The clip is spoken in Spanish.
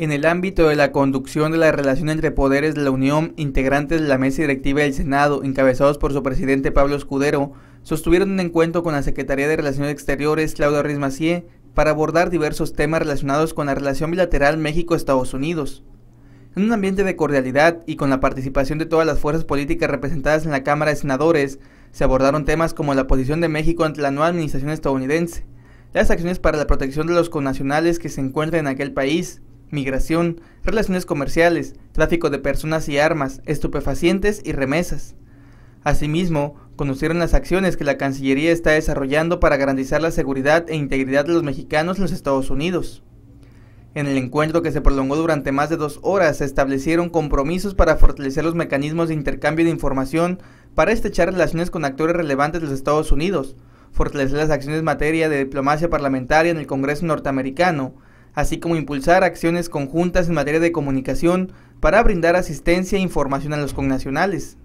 En el ámbito de la conducción de la relación entre poderes de la Unión, integrantes de la mesa directiva del Senado, encabezados por su presidente Pablo Escudero, sostuvieron un encuentro con la Secretaría de Relaciones Exteriores, Claudia Ruiz Macié, para abordar diversos temas relacionados con la relación bilateral México-Estados Unidos. En un ambiente de cordialidad y con la participación de todas las fuerzas políticas representadas en la Cámara de Senadores, se abordaron temas como la posición de México ante la nueva administración estadounidense, las acciones para la protección de los connacionales que se encuentran en aquel país, migración, relaciones comerciales, tráfico de personas y armas, estupefacientes y remesas. Asimismo, conocieron las acciones que la Cancillería está desarrollando para garantizar la seguridad e integridad de los mexicanos en los Estados Unidos. En el encuentro que se prolongó durante más de dos horas, se establecieron compromisos para fortalecer los mecanismos de intercambio de información para estrechar relaciones con actores relevantes de los Estados Unidos, fortalecer las acciones en materia de diplomacia parlamentaria en el Congreso norteamericano, así como impulsar acciones conjuntas en materia de comunicación para brindar asistencia e información a los connacionales.